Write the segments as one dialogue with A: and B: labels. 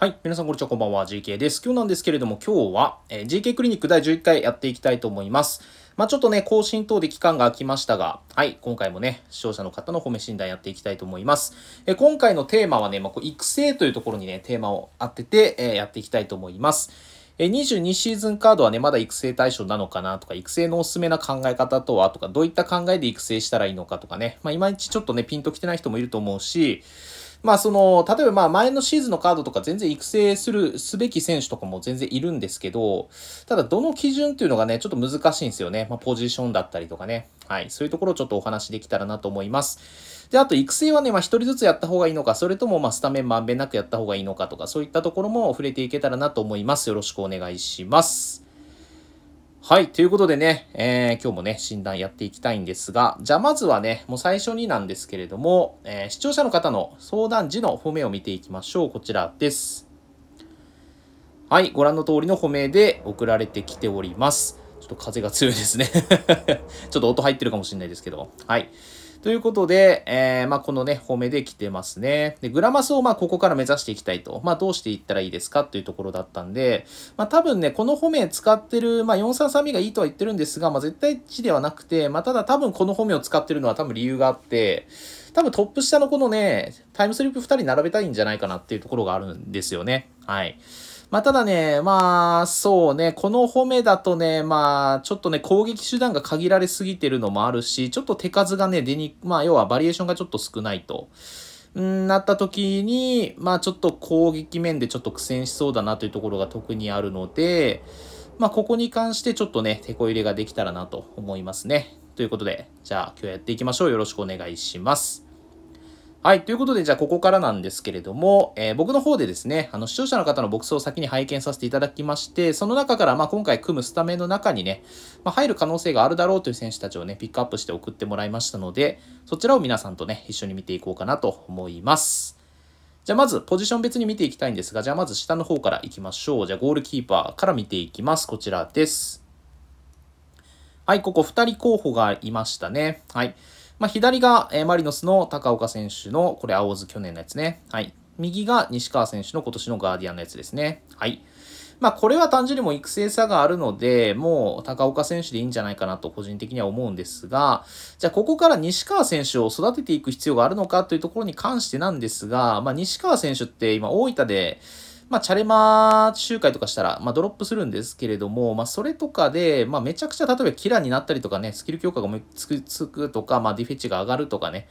A: はい。皆さん、こんにちは。こんばんは。GK です。今日なんですけれども、今日は、えー、GK クリニック第11回やっていきたいと思います。まあ、ちょっとね、更新等で期間が空きましたが、はい。今回もね、視聴者の方の褒め診断やっていきたいと思います。えー、今回のテーマはね、まあ、こう育成というところにね、テーマを当てて、えー、やっていきたいと思います。え22シーズンカードはね、まだ育成対象なのかなとか、育成のおすすめな考え方とはとか、どういった考えで育成したらいいのかとかね、まあ、いまいちちょっとね、ピンときてない人もいると思うし、まあその、例えばまあ前のシーズンのカードとか全然育成する、すべき選手とかも全然いるんですけど、ただどの基準っていうのがね、ちょっと難しいんですよね。まあポジションだったりとかね。はい。そういうところをちょっとお話できたらなと思います。で、あと育成はね、まあ一人ずつやった方がいいのか、それともまあスタメンまんべんなくやった方がいいのかとか、そういったところも触れていけたらなと思います。よろしくお願いします。はい。ということでね、えー、今日もね、診断やっていきたいんですが、じゃあまずはね、もう最初になんですけれども、えー、視聴者の方の相談時の褒めを見ていきましょう。こちらです。はい。ご覧の通りの褒めで送られてきております。ちょっと風が強いですね ちょっと音入ってるかもしれないですけど。はい。ということで、えー、まあ、このね、褒めで来てますね。で、グラマスをまここから目指していきたいと。まあ、どうしていったらいいですかというところだったんで、まあ、多分ね、この褒め使ってる、まあ、433がいいとは言ってるんですが、まあ、絶対値ではなくて、まあ、ただ多分この褒めを使ってるのは多分理由があって、多分トップ下のこのね、タイムスリップ2人並べたいんじゃないかなっていうところがあるんですよね。はい。まあ、ただね、まあ、そうね、この褒めだとね、まあ、ちょっとね、攻撃手段が限られすぎてるのもあるし、ちょっと手数がね、出に、まあ、要はバリエーションがちょっと少ないと。んなった時に、まあちょっと攻撃面でちょっと苦戦しそうだなというところが特にあるので、まあここに関してちょっとね、手こ入れができたらなと思いますね。ということで、じゃあ今日やっていきましょう。よろしくお願いします。はい。ということで、じゃあ、ここからなんですけれども、えー、僕の方でですね、あの、視聴者の方の牧草を先に拝見させていただきまして、その中から、まあ、今回組むスタメンの中にね、まあ、入る可能性があるだろうという選手たちをね、ピックアップして送ってもらいましたので、そちらを皆さんとね、一緒に見ていこうかなと思います。じゃあ、まず、ポジション別に見ていきたいんですが、じゃあ、まず下の方からいきましょう。じゃあ、ゴールキーパーから見ていきます。こちらです。はい、ここ2人候補がいましたね。はい。まあ、左が、えー、マリノスの高岡選手の、これ、青津去年のやつね。はい。右が西川選手の今年のガーディアンのやつですね。はい。まあ、これは単純にも育成差があるので、もう高岡選手でいいんじゃないかなと個人的には思うんですが、じゃあここから西川選手を育てていく必要があるのかというところに関してなんですが、まあ、西川選手って今大分で、まあ、チャレマー集会とかしたら、まあ、ドロップするんですけれども、まあ、それとかで、まあ、めちゃくちゃ、例えばキラーになったりとかね、スキル強化がつくつくとか、まあ、ディフェチが上がるとかね、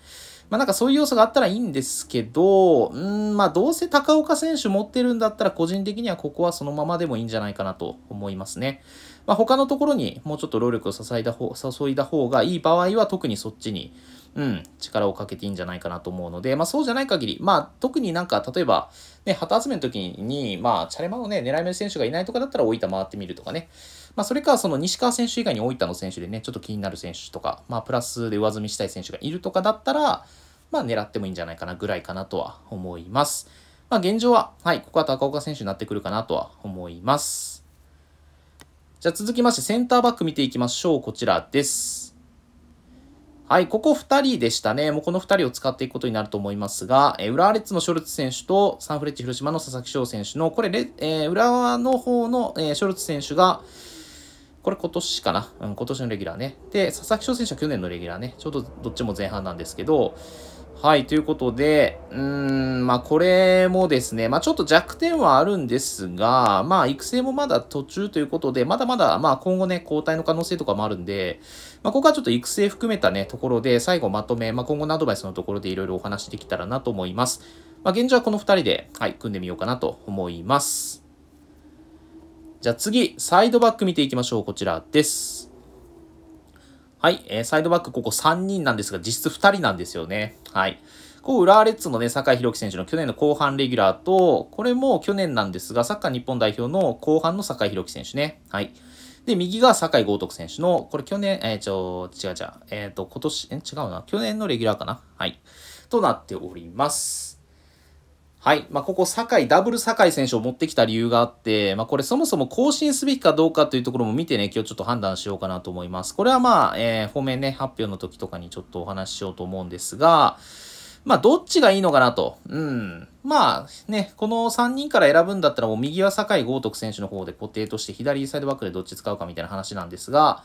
A: まあなんかそういう要素があったらいいんですけど、うん、まあどうせ高岡選手持ってるんだったら個人的にはここはそのままでもいいんじゃないかなと思いますね。まあ他のところにもうちょっと労力を支えだ方、注いだ方がいい場合は特にそっちに、うん、力をかけていいんじゃないかなと思うので、まあそうじゃない限り、まあ特になんか例えば、ね、旗集めの時に、まあ、チャレマのね、狙い目の選手がいないとかだったら大分回ってみるとかね。まあ、それか、その西川選手以外に大分の選手でね、ちょっと気になる選手とか、まあ、プラスで上積みしたい選手がいるとかだったら、まあ、狙ってもいいんじゃないかなぐらいかなとは思います。まあ、現状は、はい、ここは高岡選手になってくるかなとは思います。じゃあ続きましてセンターバック見ていきましょう。こちらです。はい、ここ2人でしたね。もうこの2人を使っていくことになると思いますが、えー、浦和レッズのショルツ選手とサンフレッチェ広島の佐々木翔選手の、これレ、えー、浦和の方の、えー、ショルツ選手が、これ今年かな、うん、今年のレギュラーね。で、佐々木翔選手は去年のレギュラーね。ちょうどどっちも前半なんですけど、はい、ということで、うーん、まあこれもですね、まあちょっと弱点はあるんですが、まあ育成もまだ途中ということで、まだまだ、まあ今後ね、交代の可能性とかもあるんで、まあ、ここはちょっと育成含めたね、ところで、最後まとめ、まあ、今後のアドバイスのところでいろいろお話できたらなと思います。まあ、現状はこの2人で、はい、組んでみようかなと思います。じゃあ次、サイドバック見ていきましょう。こちらです。はい、えー、サイドバック、ここ3人なんですが、実質2人なんですよね。はい。こう、浦和レッズのね、酒井宏樹選手の去年の後半レギュラーと、これも去年なんですが、サッカー日本代表の後半の酒井宏樹選手ね。はい。で、右が酒井豪徳選手の、これ去年、えー、ちょ、違う違う、えっ、ー、と、今年、え、違うな、去年のレギュラーかなはい。となっております。はい。まあ、ここ、酒井、ダブル酒井選手を持ってきた理由があって、まあ、これそもそも更新すべきかどうかというところも見てね、今日ちょっと判断しようかなと思います。これはまあ、えー、方面ね、発表の時とかにちょっとお話ししようと思うんですが、まあ、どっちがいいのかなと。うん。まあ、ね、この3人から選ぶんだったら、もう右は坂井豪徳選手の方で固定として、左サイドバックでどっち使うかみたいな話なんですが、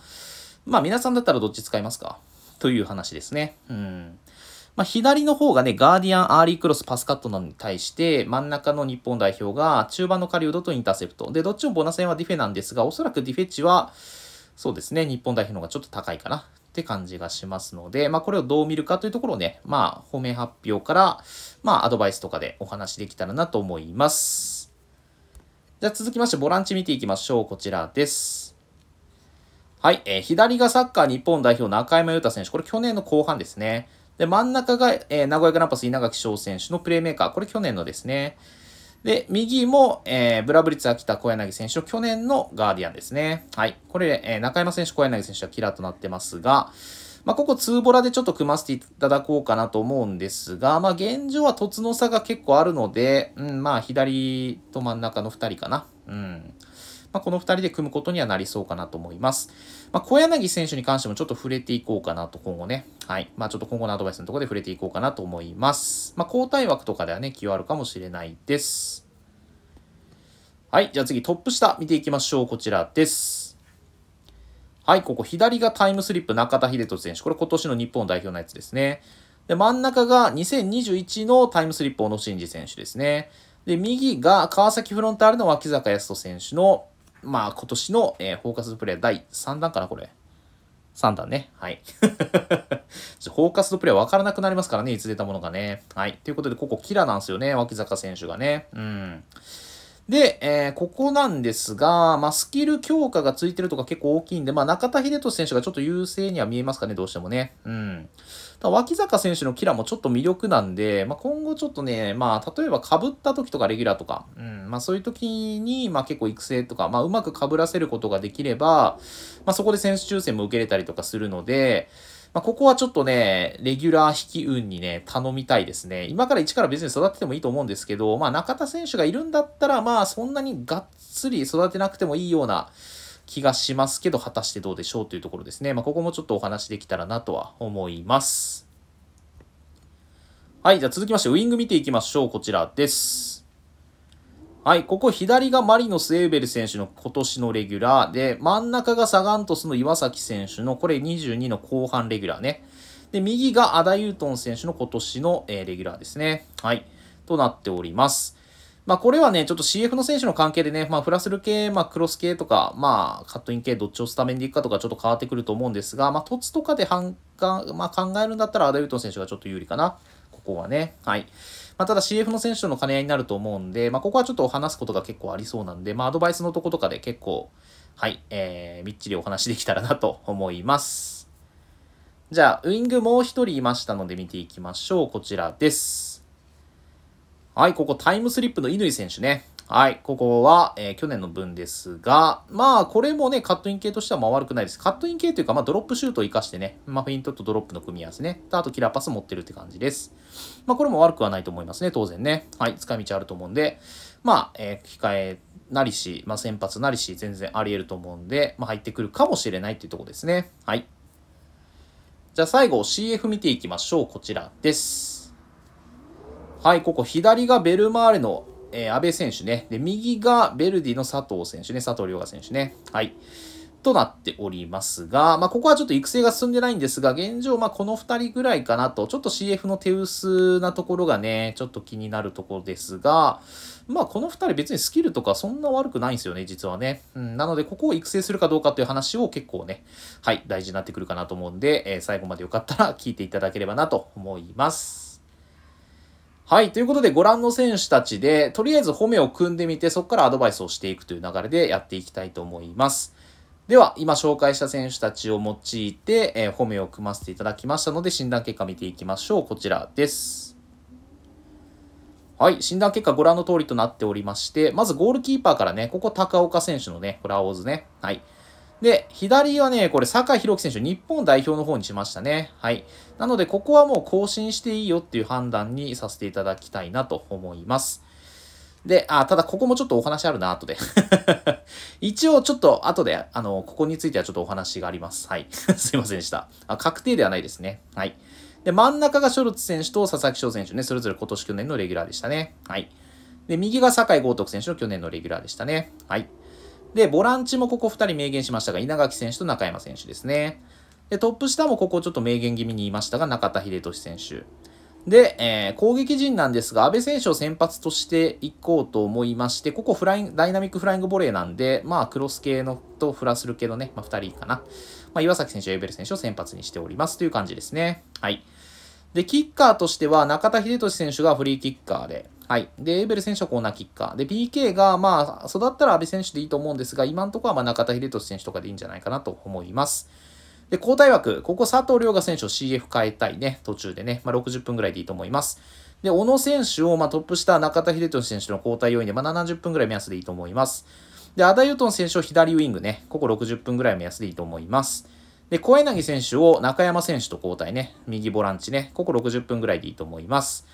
A: まあ、皆さんだったらどっち使いますかという話ですね。うん。まあ、左の方がね、ガーディアン、アーリークロス、パスカットなのに対して、真ん中の日本代表が中盤の狩人とインターセプト。で、どっちもボナ戦はディフェなんですが、おそらくディフェ値は、そうですね、日本代表の方がちょっと高いかな。って感じがしますので、まあ、これをどう見るかというところをね、まあ、褒め発表から、まあ、アドバイスとかでお話できたらなと思います。じゃあ続きまして、ボランチ見ていきましょう。こちらです。はい、えー、左がサッカー日本代表中山雄太選手。これ去年の後半ですね。で、真ん中が、えー、名古屋グランパス稲垣翔選手のプレーメーカー。これ去年のですね。で、右も、えー、ブラブリッツ秋田小柳選手の去年のガーディアンですね。はい。これ、えー、中山選手、小柳選手はキラーとなってますが、まあ、ここーボラでちょっと組ませていただこうかなと思うんですが、まあ、現状は凸の差が結構あるので、うん、まあ、左と真ん中の2人かな。うん。まあ、この2人で組むことにはなりそうかなと思います。まあ、小柳選手に関してもちょっと触れていこうかなと、今後ね。はい。まあ、ちょっと今後のアドバイスのところで触れていこうかなと思います。まあ、交代枠とかではね、気はあるかもしれないです。はい。じゃあ次、トップ下見ていきましょう。こちらです。はい、ここ左がタイムスリップ中田秀人選手。これ今年の日本代表のやつですね。で、真ん中が2021のタイムスリップ小野伸二選手ですね。で、右が川崎フロンターレの脇坂康人選手のまあ今年の、えー、フォーカスプレイ第3弾かな、これ。3弾ね。はい。フォーカスプレイは分からなくなりますからね、いつ出たものがね。はい。ということで、ここキラなんですよね、脇坂選手がね。うん。で、えー、ここなんですが、まあ、スキル強化がついてるとか結構大きいんで、まあ、中田英寿選手がちょっと優勢には見えますかね、どうしてもね。うん。脇坂選手のキラもちょっと魅力なんで、まあ、今後ちょっとね、まあ、例えば被った時とかレギュラーとか、うん、まあ、そういう時に、まあ、結構育成とか、まあ、うまく被らせることができれば、まあ、そこで選手抽選も受けれたりとかするので、まあ、ここはちょっとね、レギュラー引き運にね、頼みたいですね。今から一から別に育ててもいいと思うんですけど、まあ、中田選手がいるんだったら、まあ、そんなにがっつり育てなくてもいいような、気がしますけど、果たしてどうでしょうというところですね。まあ、ここもちょっとお話できたらなとは思います。はい、じゃあ続きまして、ウィング見ていきましょう。こちらです。はい、ここ左がマリノス・エーベル選手の今年のレギュラーで、真ん中がサガントスの岩崎選手の、これ22の後半レギュラーね。で、右がアダ・ユートン選手の今年の、えー、レギュラーですね。はい、となっております。まあ、これはね、ちょっと CF の選手の関係でね、まあ、フラスル系、まあ、クロス系とか、まあ、カットイン系、どっちをスタメンでいくかとか、ちょっと変わってくると思うんですが、まあ、凸とかで反感、まあ、考えるんだったら、アダユートン選手がちょっと有利かな。ここはね。はい。まあ、ただ CF の選手との兼ね合いになると思うんで、まあ、ここはちょっと話すことが結構ありそうなんで、まあ、アドバイスのとことかで結構、はい、えー、みっちりお話できたらなと思います。じゃあ、ウイングもう一人いましたので見ていきましょう。こちらです。はい、ここタイムスリップの乾選手ね。はい、ここは、えー、去年の分ですが、まあ、これもね、カットイン系としてはまあ悪くないです。カットイン系というか、まあ、ドロップシュートを活かしてね、まあ、フェイントとドロップの組み合わせね、あとキラーパス持ってるって感じです。まあ、これも悪くはないと思いますね、当然ね。はい、使い道あると思うんで、まあ、えー、控えなりし、まあ、先発なりし、全然あり得ると思うんで、まあ、入ってくるかもしれないっていうところですね。はい。じゃあ最後 CF 見ていきましょう。こちらです。はい、ここ左がベルマーレの、えー、安倍選手ね。で、右がベルディの佐藤選手ね。佐藤良河選手ね。はい。となっておりますが、まあ、ここはちょっと育成が進んでないんですが、現状、まこの2人ぐらいかなと、ちょっと CF の手薄なところがね、ちょっと気になるところですが、まあ、この2人別にスキルとかそんな悪くないんですよね、実はね。うん、なので、ここを育成するかどうかという話を結構ね、はい、大事になってくるかなと思うんで、えー、最後までよかったら聞いていただければなと思います。はい。ということで、ご覧の選手たちで、とりあえず褒めを組んでみて、そこからアドバイスをしていくという流れでやっていきたいと思います。では、今紹介した選手たちを用いて、えー、褒めを組ませていただきましたので、診断結果見ていきましょう。こちらです。はい。診断結果ご覧の通りとなっておりまして、まずゴールキーパーからね、ここ高岡選手のね、フラオーズね。はい。で、左はね、これ、坂井宏樹選手、日本代表の方にしましたね。はい。なので、ここはもう更新していいよっていう判断にさせていただきたいなと思います。で、あ、ただここもちょっとお話あるな、後で。一応ちょっと後で、あの、ここについてはちょっとお話があります。はい。すいませんでした。あ確定ではないですね。はい。で、真ん中がショルツ選手と佐々木翔選手ね、それぞれ今年去年のレギュラーでしたね。はい。で、右が坂井豪徳選手の去年のレギュラーでしたね。はい。で、ボランチもここ2人明言しましたが、稲垣選手と中山選手ですね。で、トップ下もここちょっと明言気味に言いましたが、中田英寿選手。で、えー、攻撃陣なんですが、安部選手を先発としていこうと思いまして、ここフラインダイナミックフライングボレーなんで、まあ、クロス系のとフラスル系のね、まあ、2人かな。まあ、岩崎選手、エベル選手を先発にしておりますという感じですね。はい。で、キッカーとしては、中田英寿選手がフリーキッカーで、はい。で、エーベル選手はコーナーキッカー。で、PK が、まあ、育ったら安部選手でいいと思うんですが、今のところはまあ、中田英寿選手とかでいいんじゃないかなと思います。で、交代枠、ここ佐藤涼賀選手を CF 変えたいね、途中でね、まあ、60分ぐらいでいいと思います。で、小野選手を、まあ、トップした中田英寿選手の交代要因で、まあ、70分ぐらい目安でいいと思います。で、アダユトン選手を左ウィングね、ここ60分ぐらい目安でいいと思います。で、小柳選手を中山選手と交代ね、右ボランチね、ここ60分ぐらいでいいと思います。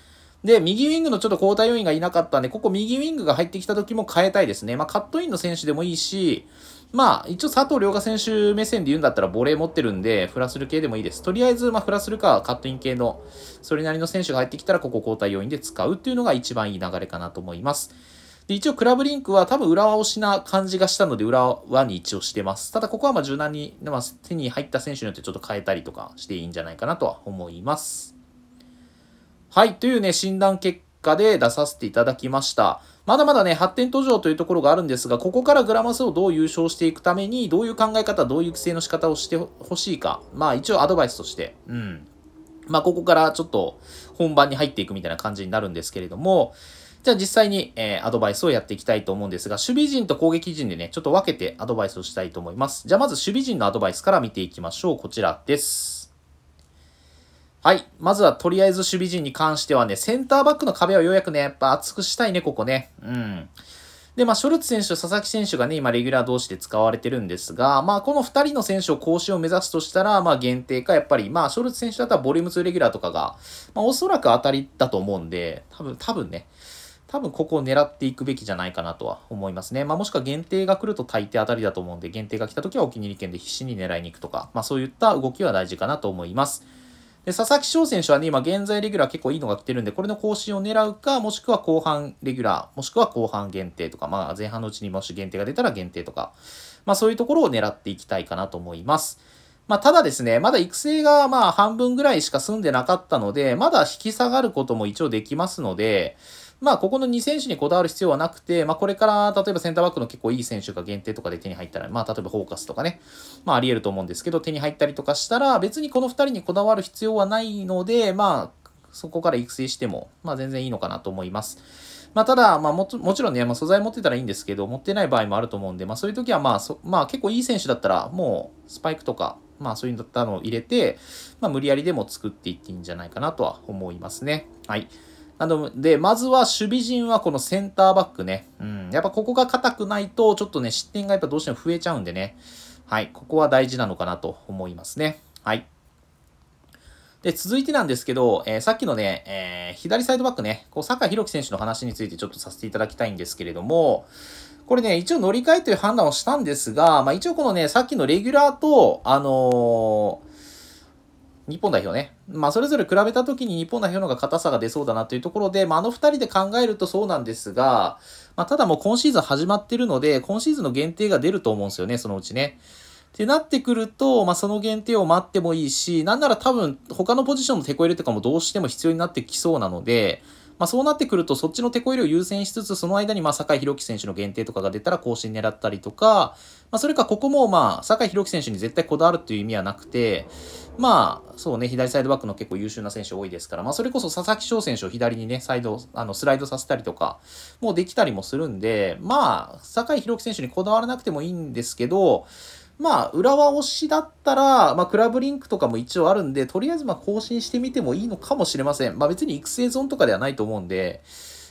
A: で、右ウィングのちょっと交代要員がいなかったんで、ここ右ウィングが入ってきた時も変えたいですね。まあ、カットインの選手でもいいし、まあ、一応佐藤良賀選手目線で言うんだったらボレー持ってるんで、フラスル系でもいいです。とりあえず、まあ、フラスルかカットイン系の、それなりの選手が入ってきたら、ここ交代要員で使うっていうのが一番いい流れかなと思います。で、一応クラブリンクは多分裏は押しな感じがしたので、裏はに一応してます。ただここはま柔軟に、まあ、手に入った選手によってちょっと変えたりとかしていいんじゃないかなとは思います。はい、というね、診断結果で出させていただきました。まだまだね、発展途上というところがあるんですが、ここからグラマスをどう優勝していくために、どういう考え方、どういう規制の仕方をしてほしいか。まあ一応アドバイスとして、うん。まあここからちょっと本番に入っていくみたいな感じになるんですけれども、じゃあ実際に、えー、アドバイスをやっていきたいと思うんですが、守備陣と攻撃陣でね、ちょっと分けてアドバイスをしたいと思います。じゃあまず守備陣のアドバイスから見ていきましょう。こちらです。はい。まずは、とりあえず守備陣に関してはね、センターバックの壁をようやくね、やっぱ厚くしたいね、ここね。うん。で、まあ、ショルツ選手と佐々木選手がね、今、レギュラー同士で使われてるんですが、まあ、この2人の選手を更新を目指すとしたら、まあ、限定か、やっぱり、まあ、ショルツ選手だったら、ボリューム2レギュラーとかが、まあ、おそらく当たりだと思うんで、多分、多分ね、多分ここを狙っていくべきじゃないかなとは思いますね。まあ、もしくは限定が来ると大抵当たりだと思うんで、限定が来た時はお気に入り券で必死に狙いに行くとか、まあ、そういった動きは大事かなと思います。で佐々木翔選手はね、今現在レギュラー結構いいのが来てるんで、これの更新を狙うか、もしくは後半レギュラー、もしくは後半限定とか、まあ前半のうちにもし限定が出たら限定とか、まあそういうところを狙っていきたいかなと思います。まあ、ただですね、まだ育成がまあ半分ぐらいしか済んでなかったので、まだ引き下がることも一応できますので、まあ、ここの2選手にこだわる必要はなくて、まあ、これから、例えばセンターバックの結構いい選手が限定とかで手に入ったら、まあ、例えばフォーカスとかね、まあ、あり得ると思うんですけど、手に入ったりとかしたら、別にこの2人にこだわる必要はないので、まあ、そこから育成しても、まあ、全然いいのかなと思います。まあ、ただ、まあも、もちろんね、まあ、素材持ってたらいいんですけど、持ってない場合もあると思うんで、まあ、そういう時は、まあそ、まあ、結構いい選手だったら、もう、スパイクとか、まあ、そういうったのを入れて、まあ、無理やりでも作っていっていいんじゃないかなとは思いますね。はい。なので、まずは守備陣はこのセンターバックね。うん。やっぱここが硬くないと、ちょっとね、失点がやっぱどうしても増えちゃうんでね。はい。ここは大事なのかなと思いますね。はい。で、続いてなんですけど、えー、さっきのね、えー、左サイドバックね、こう、坂井宏樹選手の話についてちょっとさせていただきたいんですけれども、これね、一応乗り換えという判断をしたんですが、まあ一応このね、さっきのレギュラーと、あのー日本代表ね。まあ、それぞれ比べた時に日本代表の方が硬さが出そうだなというところで、まあ、あの2人で考えるとそうなんですが、まあ、ただもう今シーズン始まってるので、今シーズンの限定が出ると思うんですよね、そのうちね。ってなってくると、まあ、その限定を待ってもいいし、なんなら多分他のポジションのテコ入れとかもどうしても必要になってきそうなので、まあ、そうなってくると、そっちの手こ入れを優先しつつ、その間に、まあ、酒井宏樹選手の限定とかが出たら更新狙ったりとか、まあ、それかここも、まあ、酒井宏樹選手に絶対こだわるっていう意味はなくて、まあ、そうね、左サイドバックの結構優秀な選手多いですから、まあ、それこそ佐々木翔選手を左にね、サイド、あの、スライドさせたりとか、もうできたりもするんで、まあ、酒井宏樹選手にこだわらなくてもいいんですけど、まあ、浦和推しだったら、まあ、クラブリンクとかも一応あるんで、とりあえずまあ更新してみてもいいのかもしれません。まあ別に育成ゾーンとかではないと思うんで、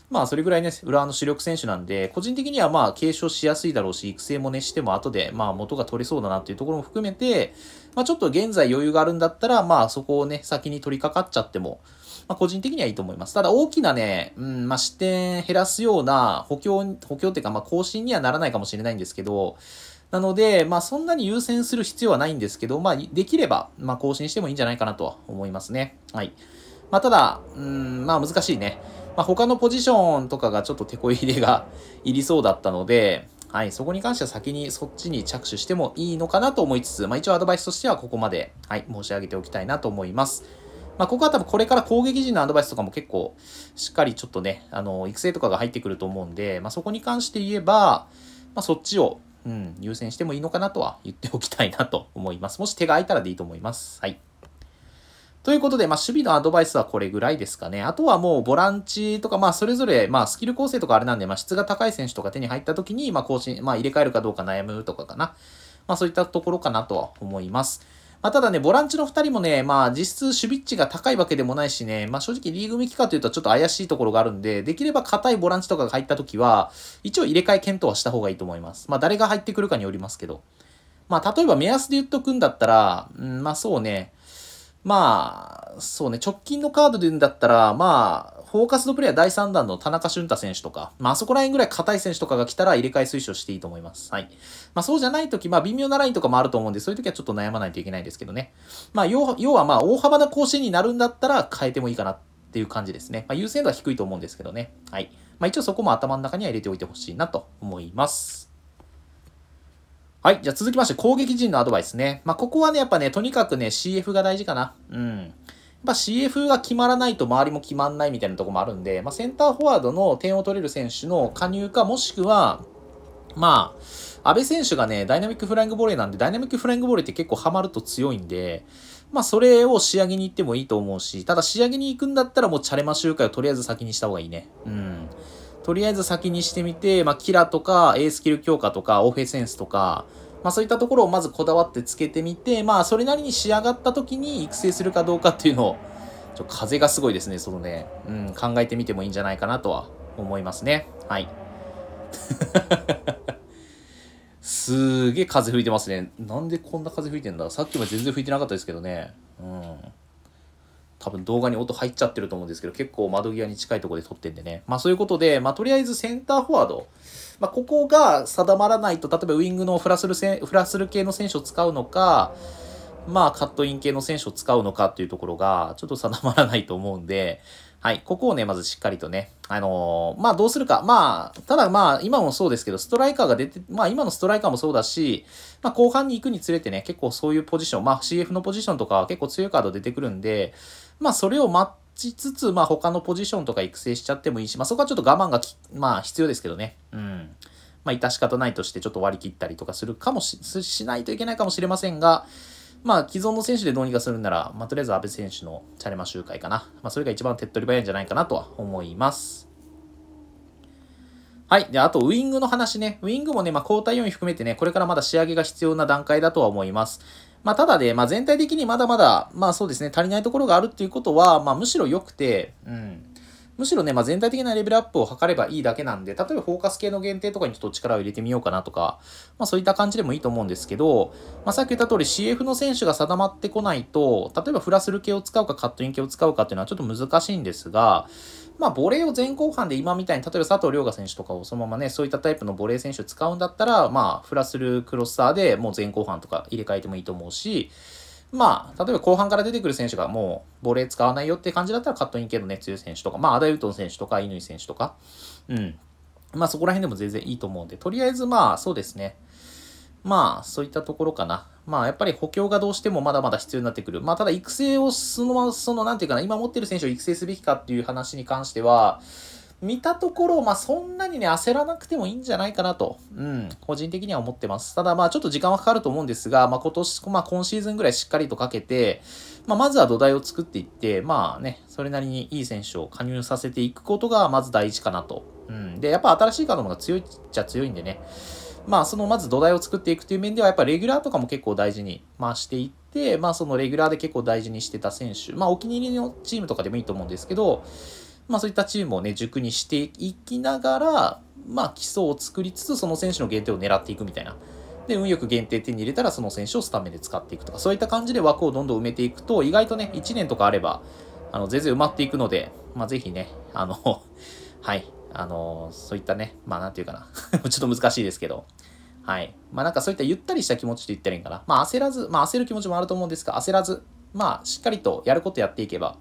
A: まあそれぐらいね、浦和の主力選手なんで、個人的にはまあ継承しやすいだろうし、育成もねしても後で、まあ元が取れそうだなっていうところも含めて、まあちょっと現在余裕があるんだったら、まあそこをね、先に取り掛かっちゃっても、まあ個人的にはいいと思います。ただ大きなね、うん、まあ視点減らすような補強、補強っていうかまあ更新にはならないかもしれないんですけど、なので、まあそんなに優先する必要はないんですけど、まあできれば、まあ更新してもいいんじゃないかなとは思いますね。はい。まあただ、うん、まあ難しいね。まあ他のポジションとかがちょっと手こ入れがいりそうだったので、はい、そこに関しては先にそっちに着手してもいいのかなと思いつつ、まあ一応アドバイスとしてはここまで、はい、申し上げておきたいなと思います。まあ、ここは多分これから攻撃陣のアドバイスとかも結構しっかりちょっとね、あの、育成とかが入ってくると思うんで、まあ、そこに関して言えば、まあ、そっちをうん、優先してもいいのかなとは言っておきたいなと思います。もし手が空いたらでいいと思います。はい。ということで、まあ、守備のアドバイスはこれぐらいですかね。あとはもう、ボランチとか、まあ、それぞれ、まあ、スキル構成とかあれなんで、まあ、質が高い選手とか手に入った時に、まあ、更新、まあ、入れ替えるかどうか悩むとかかな。まあ、そういったところかなとは思います。まあ、ただね、ボランチの2人もね、まあ、実質守備値が高いわけでもないしね、まあ、正直リーグ向きかというとちょっと怪しいところがあるんで、できれば硬いボランチとかが入った時は、一応入れ替え検討はした方がいいと思います。まあ、誰が入ってくるかによりますけど。まあ、例えば目安で言っとくんだったら、うん、まあ、そうね、まあ、そうね、直近のカードで言うんだったら、まあ、フォーカスドプレイヤー第3弾の田中俊太選手とか、まあ、あそこら辺ぐらい硬い選手とかが来たら入れ替え推奨していいと思います。はい。まあ、そうじゃないとき、まあ、微妙なラインとかもあると思うんで、そういうときはちょっと悩まないといけないんですけどね。まあ、要は、まあ、大幅な更新になるんだったら変えてもいいかなっていう感じですね。まあ、優先度は低いと思うんですけどね。はい。まあ、一応そこも頭の中には入れておいてほしいなと思います。はい。じゃあ続きまして、攻撃陣のアドバイスね。まあ、ここはね、やっぱね、とにかくね、CF が大事かな。うん。やっぱ CF が決まらないと周りも決まんないみたいなとこもあるんで、まあ、センターフォワードの点を取れる選手の加入か、もしくは、まあ、安倍選手がね、ダイナミックフライングボレーなんで、ダイナミックフライングボレーって結構ハマると強いんで、まあ、それを仕上げに行ってもいいと思うし、ただ仕上げに行くんだったらもうチャレマ集会をとりあえず先にした方がいいね。うん。とりあえず先にしてみて、まあ、キラとか、エースキル強化とか、オフェセンスとか、まあ、そういったところをまずこだわってつけてみて、まあ、それなりに仕上がった時に育成するかどうかっていうのを、ちょっと風がすごいですね、そのね、うん、考えてみてもいいんじゃないかなとは思いますね。はい。すーげえ風吹いてますね。なんでこんな風吹いてんださっきも全然吹いてなかったですけどね。うん。多分動画に音入っちゃってると思うんですけど、結構窓際に近いとこで撮ってんでね。まあそういうことで、まあとりあえずセンターフォワード。まあ、ここが定まらないと、例えばウィングのフラスルせフラスル系の選手を使うのか、まあ、カットイン系の選手を使うのかっていうところが、ちょっと定まらないと思うんで、はい、ここをね、まずしっかりとね、あのー、まあ、どうするか。まあ、ただまあ、今もそうですけど、ストライカーが出て、まあ、今のストライカーもそうだし、まあ、後半に行くにつれてね、結構そういうポジション、まあ、CF のポジションとかは結構強いカード出てくるんで、まあ、それを待ちつつ、まあ他のポジションとか育成しちゃってもいいし、まあそこはちょっと我慢がまあ必要ですけどね。うん。まあ致し方ないとしてちょっと割り切ったりとかするかもし、しないといけないかもしれませんが、まあ既存の選手でどうにかするなら、まあとりあえず安部選手のチャレマ集会かな。まあそれが一番手っ取り早いんじゃないかなとは思います。はい。で、あと、ウイングの話ね。ウイングもね、まあ、交代要位含めてね、これからまだ仕上げが必要な段階だとは思います。まあ、ただで、まあ、全体的にまだまだ、まあそうですね、足りないところがあるっていうことは、まあ、むしろ良くて、うん。むしろね、まあ、全体的なレベルアップを図ればいいだけなんで、例えばフォーカス系の限定とかにちょっと力を入れてみようかなとか、まあ、そういった感じでもいいと思うんですけど、まあ、さっき言った通り CF の選手が定まってこないと、例えばフラスル系を使うかカットイン系を使うかっていうのはちょっと難しいんですが、まあ、ボレーを前後半で今みたいに、例えば佐藤涼河選手とかをそのままね、そういったタイプのボレー選手使うんだったら、まあ、フラスルクロスサーでもう前後半とか入れ替えてもいいと思うし、まあ、例えば後半から出てくる選手がもうボレー使わないよって感じだったらカットイン系のね、強い選手とか、まあ、アダイウトン選手とか、乾選手とか、うん。まあ、そこら辺でも全然いいと思うんで、とりあえずまあ、そうですね。まあ、そういったところかな。まあ、やっぱり補強がどうしてもまだまだ必要になってくる。まあ、ただ育成をそのまま、その、なんていうかな、今持ってる選手を育成すべきかっていう話に関しては、見たところ、まあ、そんなにね、焦らなくてもいいんじゃないかなと、うん、個人的には思ってます。ただ、まあ、ちょっと時間はかかると思うんですが、まあ、今年、まあ、今シーズンぐらいしっかりとかけて、まあ、まずは土台を作っていって、まあね、それなりにいい選手を加入させていくことが、まず第一かなと。うん。で、やっぱ新しいカードが強いっちゃ強いんでね。まあ、そのまず土台を作っていくという面では、やっぱレギュラーとかも結構大事に、まあ、していって、まあ、そのレギュラーで結構大事にしてた選手、まあ、お気に入りのチームとかでもいいと思うんですけど、まあ、そういったチームをね、軸にしていきながら、まあ、基礎を作りつつ、その選手の限定を狙っていくみたいな。で、運よく限定手に入れたら、その選手をスタメンで使っていくとか、そういった感じで枠をどんどん埋めていくと、意外とね、1年とかあれば、あの、全然埋まっていくので、まあ、ぜひね、あの はい、あの、そういったね、まあ、なんていうかな ちょっと難しいですけど、はい。まあなんかそういったゆったりした気持ちって言ったらいいんかな。まあ焦らず、まあ焦る気持ちもあると思うんですが、焦らず、まあしっかりとやることやっていけば、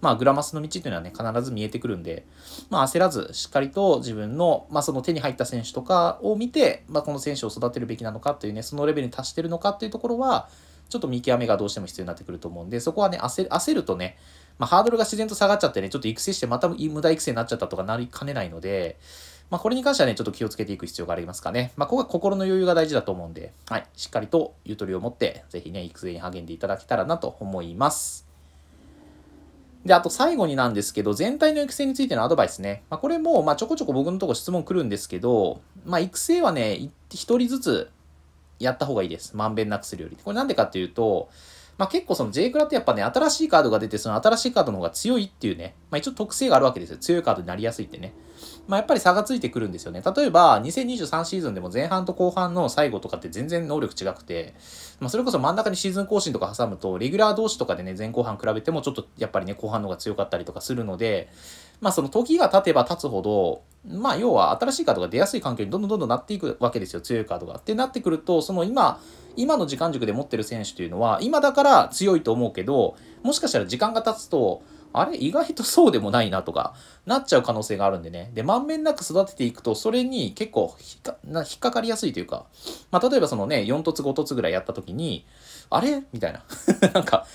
A: まあグラマスの道というのはね、必ず見えてくるんで、まあ焦らず、しっかりと自分の、まあその手に入った選手とかを見て、まあこの選手を育てるべきなのかというね、そのレベルに達してるのかっていうところは、ちょっと見極めがどうしても必要になってくると思うんで、そこはね、焦焦るとね、まあ、ハードルが自然と下がっちゃってね、ちょっと育成してまた無駄育成になっちゃったとかなりかねないので、まあ、これに関してはね、ちょっと気をつけていく必要がありますかね。まあ、ここは心の余裕が大事だと思うんで、はい、しっかりとゆとりを持って、ぜひね、育成に励んでいただけたらなと思います。で、あと最後になんですけど、全体の育成についてのアドバイスね。まあ、これも、まあ、ちょこちょこ僕のとこ質問来るんですけど、まあ、育成はね、一人ずつやった方がいいです。まんべんなくするより。これなんでかっていうと、まあ、結構その J クラってやっぱね、新しいカードが出て、その新しいカードの方が強いっていうね、まあ、一応特性があるわけですよ。強いカードになりやすいってね。まあ、やっぱり差がついてくるんですよね。例えば、2023シーズンでも前半と後半の最後とかって全然能力違くて、まあ、それこそ真ん中にシーズン更新とか挟むと、レギュラー同士とかでね、前後半比べてもちょっとやっぱりね、後半の方が強かったりとかするので、まあ、その時が経てば経つほど、まあ、要は新しいカードが出やすい環境にどんどんどんどんなっていくわけですよ、強いカードが。ってなってくると、その今、今の時間軸で持ってる選手というのは、今だから強いと思うけど、もしかしたら時間が経つと、あれ意外とそうでもないなとか、なっちゃう可能性があるんでね。で、まんべんなく育てていくと、それに結構引っかかりやすいというか、まあ、例えばそのね、4凸5凸ぐらいやった時に、あれみたいな。なんか、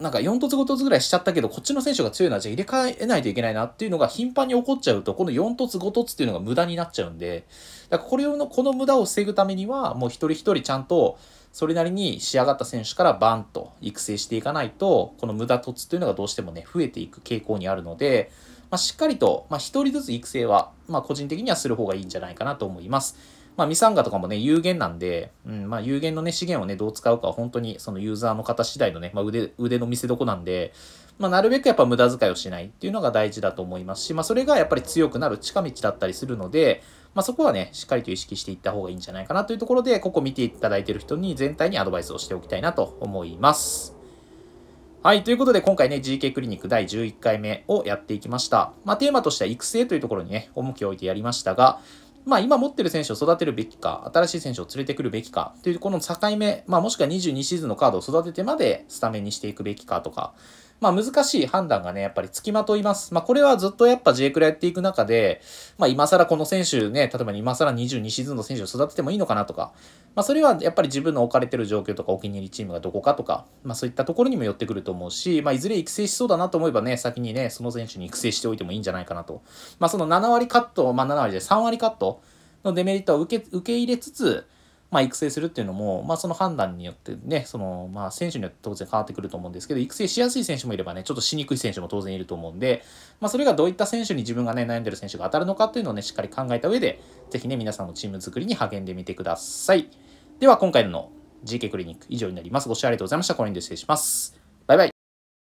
A: なんか4凸5凸ぐらいしちゃったけど、こっちの選手が強いのはじゃあ入れ替えないといけないなっていうのが頻繁に起こっちゃうと、この4凸5凸っていうのが無駄になっちゃうんで、だからこれをの、この無駄を防ぐためには、もう一人一人ちゃんと、それなりに仕上がった選手からバンと育成していかないと、この無駄凸というのがどうしてもね、増えていく傾向にあるので、まあ、しっかりと、まあ、一人ずつ育成は、まあ、個人的にはする方がいいんじゃないかなと思います。まあ、ミサンガとかもね、有限なんで、うん、まあ、有限のね、資源をね、どう使うかは本当にそのユーザーの方次第のね、まあ、腕、腕の見せどこなんで、まあ、なるべくやっぱ無駄遣いをしないっていうのが大事だと思いますし、まあ、それがやっぱり強くなる近道だったりするので、まあ、そこはね、しっかりと意識していった方がいいんじゃないかなというところで、ここ見ていただいている人に全体にアドバイスをしておきたいなと思います。はい。ということで、今回ね、GK クリニック第11回目をやっていきました。まあ、テーマとしては育成というところにね、重きを置いてやりましたが、まあ、今持ってる選手を育てるべきか、新しい選手を連れてくるべきかという、この境目、まあ、もしくは22シーズンのカードを育ててまでスタメンにしていくべきかとか、まあ難しい判断がね、やっぱりつきまといます。まあこれはずっとやっぱ J クラやっていく中で、まあ今更この選手ね、例えば今更22シーズンの選手を育ててもいいのかなとか、まあそれはやっぱり自分の置かれてる状況とかお気に入りチームがどこかとか、まあそういったところにも寄ってくると思うし、まあいずれ育成しそうだなと思えばね、先にね、その選手に育成しておいてもいいんじゃないかなと。まあその7割カット、まあ7割で3割カットのデメリットを受け受け入れつつ、まあ、育成するっていうのも、まあ、その判断によってね、その、まあ、選手によって当然変わってくると思うんですけど、育成しやすい選手もいればね、ちょっとしにくい選手も当然いると思うんで、まあ、それがどういった選手に自分がね、悩んでる選手が当たるのかっていうのをね、しっかり考えた上で、ぜひね、皆さんもチーム作りに励んでみてください。では、今回の GK クリニック以上になります。ご視聴ありがとうございました。これにで失礼します。